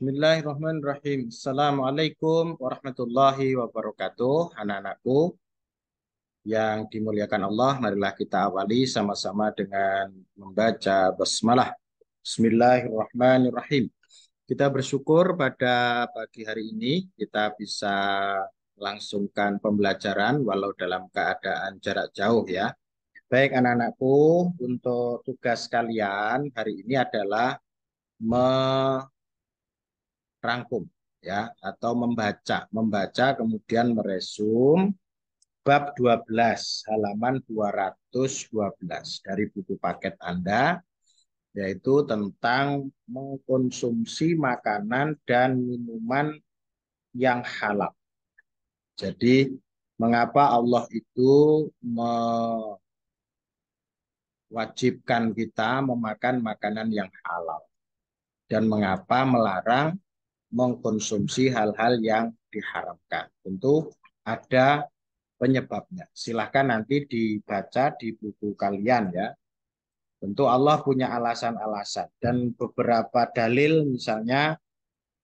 Bismillahirrahmanirrahim. Assalamualaikum warahmatullahi wabarakatuh. Anak-anakku yang dimuliakan Allah, marilah kita awali sama-sama dengan membaca basmalah. Bismillahirrahmanirrahim. Kita bersyukur pada pagi hari ini kita bisa langsungkan pembelajaran walau dalam keadaan jarak jauh ya. Baik anak-anakku, untuk tugas kalian hari ini adalah me rangkum ya atau membaca membaca kemudian meresum bab 12 halaman 212 dari buku paket Anda yaitu tentang mengkonsumsi makanan dan minuman yang halal. Jadi mengapa Allah itu mewajibkan kita memakan makanan yang halal dan mengapa melarang mengkonsumsi hal-hal yang diharamkan. Tentu ada penyebabnya. Silahkan nanti dibaca di buku kalian ya. Tentu Allah punya alasan-alasan dan beberapa dalil misalnya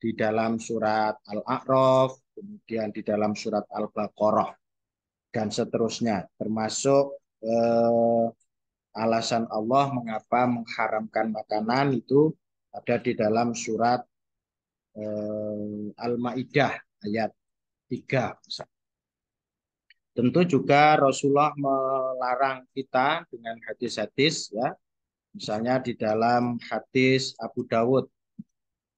di dalam surat Al-A'raf, kemudian di dalam surat Al-Baqarah dan seterusnya termasuk eh, alasan Allah mengapa mengharamkan makanan itu ada di dalam surat eh, Al-Maidah ayat 3. Tentu juga Rasulullah melarang kita dengan hadis-hadis ya. Misalnya di dalam hadis Abu Dawud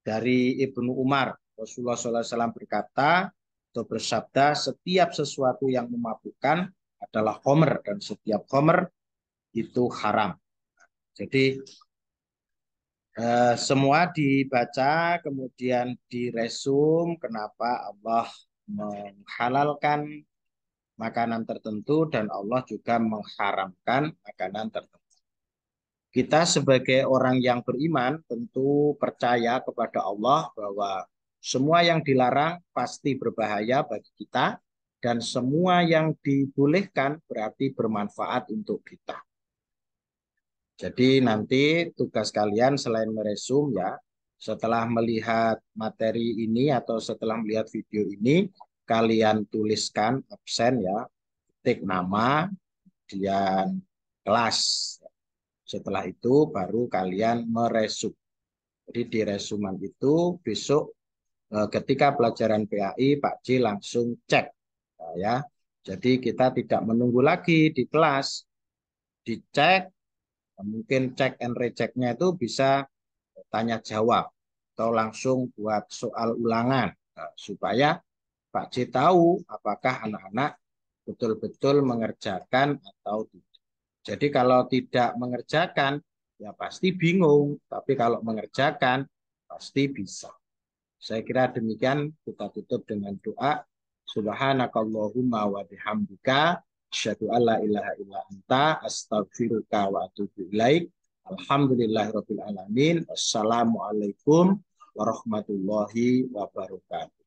dari Ibnu Umar, Rasulullah SAW berkata atau bersabda, setiap sesuatu yang memabukkan adalah homer dan setiap homer itu haram. Jadi Eh, semua dibaca kemudian diresum kenapa Allah menghalalkan makanan tertentu dan Allah juga mengharamkan makanan tertentu. Kita sebagai orang yang beriman tentu percaya kepada Allah bahwa semua yang dilarang pasti berbahaya bagi kita dan semua yang dibolehkan berarti bermanfaat untuk kita. Jadi nanti tugas kalian selain meresum ya, setelah melihat materi ini atau setelah melihat video ini, kalian tuliskan absen ya, tik nama, kemudian kelas. Setelah itu baru kalian meresum. Jadi di resuman itu besok eh, ketika pelajaran PAI Pak C langsung cek ya. Jadi kita tidak menunggu lagi di kelas. Dicek mungkin cek and rechecknya itu bisa tanya jawab atau langsung buat soal ulangan nah, supaya Pak C tahu apakah anak-anak betul-betul mengerjakan atau tidak. Jadi kalau tidak mengerjakan ya pasti bingung, tapi kalau mengerjakan pasti bisa. Saya kira demikian kita tutup dengan doa. Subhanakallahumma wa bihamdika Asyhadu an la ilaha illa anta astaghfiruka wa atubu ilaik. Alhamdulillahirabbil alamin. Assalamualaikum warahmatullahi wabarakatuh.